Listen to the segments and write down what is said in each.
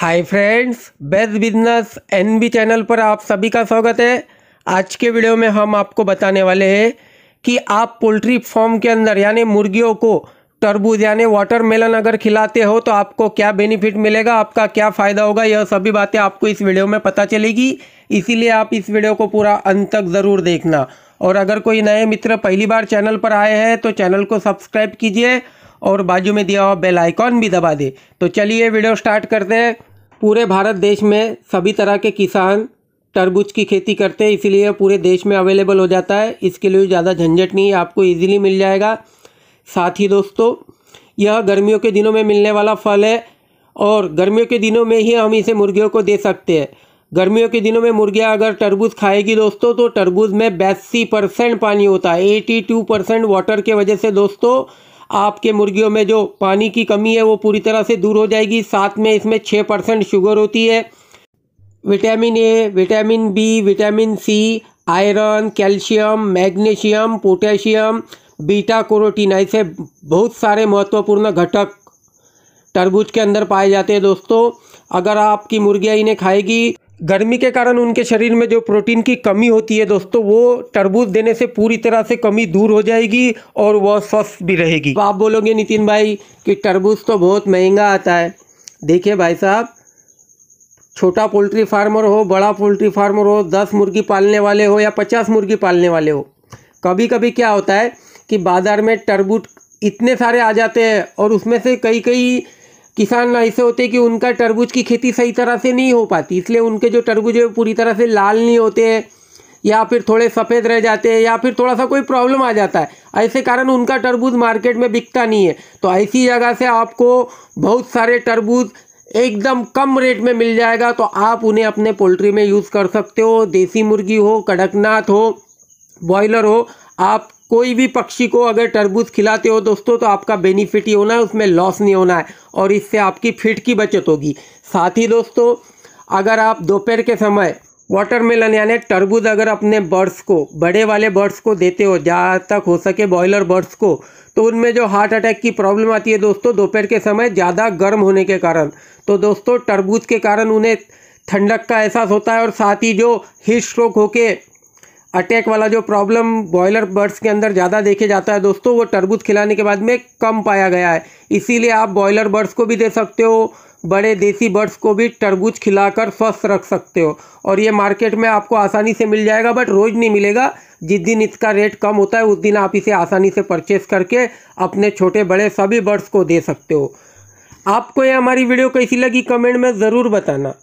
हाय friends best business NB channel पर आप सभी का स्वागत है आज के वीडियो में हम आपको बताने वाले हैं कि आप पोल्ट्री फॉर्म के अंदर यानी मुर्गियों को तरबूज यानी वाटरमेलन अगर खिलाते हो तो आपको क्या बेनिफिट मिलेगा आपका क्या फ़ायदा होगा यह सभी बातें आपको इस वीडियो में पता चलेगी इसीलिए आप इस वीडियो को पूरा अंत तक ज़रूर देखना और अगर कोई नए मित्र पहली बार चैनल पर आए हैं तो चैनल को सब्सक्राइब कीजिए और बाजू में दिया हुआ बेल आइकॉन भी दबा दे तो चलिए वीडियो स्टार्ट करते हैं पूरे भारत देश में सभी तरह के किसान तरबूज की खेती करते हैं इसीलिए पूरे देश में अवेलेबल हो जाता है इसके लिए ज़्यादा झंझट नहीं है आपको इजीली मिल जाएगा साथ ही दोस्तों यह गर्मियों के दिनों में मिलने वाला फल है और गर्मियों के दिनों में ही हम इसे मुर्गियों को दे सकते हैं गर्मियों के दिनों में मुर्गियाँ अगर तरबूज खाएगी दोस्तों तो तरबूज में बयासी परसेंट पानी होता है एटी टू परसेंट वाटर के वजह से दोस्तों आपके मुर्गियों में जो पानी की कमी है वो पूरी तरह से दूर हो जाएगी साथ में इसमें छः परसेंट शुगर होती है vitamin A vitamin B vitamin C iron calcium magnesium potassium beta carotene ऐसे बहुत सारे महत्वपूर्ण घटक तरबूज के अंदर पाए जाते हैं दोस्तों अगर आपकी मुर्गियाँ इन्हें खाएगी गर्मी के कारण उनके शरीर में जो प्रोटीन की कमी होती है दोस्तों वो तरबूज देने से पूरी तरह से कमी दूर हो जाएगी और वह स्वस्थ भी रहेगी तो आप बोलोगे नितिन भाई कि तरबूज तो बहुत महंगा आता है देखिए भाई साहब छोटा पोल्ट्री फार्मर हो बड़ा पोल्ट्री फार्मर हो दस मुर्गी पालने वाले हो या पचास मुर्गी पालने वाले हो कभी कभी क्या होता है कि बाज़ार में तरबूज इतने सारे आ जाते हैं और उसमें से कई कई किसान ऐसे होते कि उनका तरबूज की खेती सही तरह से नहीं हो पाती इसलिए उनके जो तरबूज है पूरी तरह से लाल नहीं होते हैं या फिर थोड़े सफ़ेद रह जाते हैं या फिर थोड़ा सा कोई प्रॉब्लम आ जाता है ऐसे कारण उनका तरबूज मार्केट में बिकता नहीं है तो ऐसी जगह से आपको बहुत सारे तरबूज एकदम कम रेट में मिल जाएगा तो आप उन्हें अपने पोल्ट्री में यूज़ कर सकते हो देसी मुर्गी हो कड़कनाथ हो बॉयलर हो आप कोई भी पक्षी को अगर तरबूज खिलाते हो दोस्तों तो आपका बेनिफिट ही होना है उसमें लॉस नहीं होना है और इससे आपकी फिट की बचत होगी साथ ही दोस्तों अगर आप दोपहर के समय वाटरमेलन यानी तरबूज अगर अपने बर्ड्स को बड़े वाले बर्ड्स को देते हो जहाँ तक हो सके बॉयलर बर्ड्स को तो उनमें जो हार्ट अटैक की प्रॉब्लम आती है दोस्तों दोपहर के समय ज़्यादा गर्म होने के कारण तो दोस्तों तरबूज के कारण उन्हें ठंडक का एहसास होता है और साथ ही जो हीट स्ट्रोक होके अटैक वाला जो प्रॉब्लम बॉयलर बर्ड्स के अंदर ज़्यादा देखे जाता है दोस्तों वो तरबूज खिलाने के बाद में कम पाया गया है इसीलिए आप बॉयलर बर्ड्स को भी दे सकते हो बड़े देसी बर्ड्स को भी तरबूज खिलाकर स्वस्थ रख सकते हो और ये मार्केट में आपको आसानी से मिल जाएगा बट रोज़ नहीं मिलेगा जिस दिन इसका रेट कम होता है उस दिन आप इसे आसानी से परचेस करके अपने छोटे बड़े सभी बर्ड्स को दे सकते हो आपको ये हमारी वीडियो कैसी लगी कमेंट में ज़रूर बताना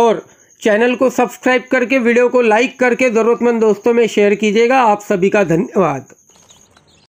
और चैनल को सब्सक्राइब करके वीडियो को लाइक करके ज़रूरतमंद दोस्तों में शेयर कीजिएगा आप सभी का धन्यवाद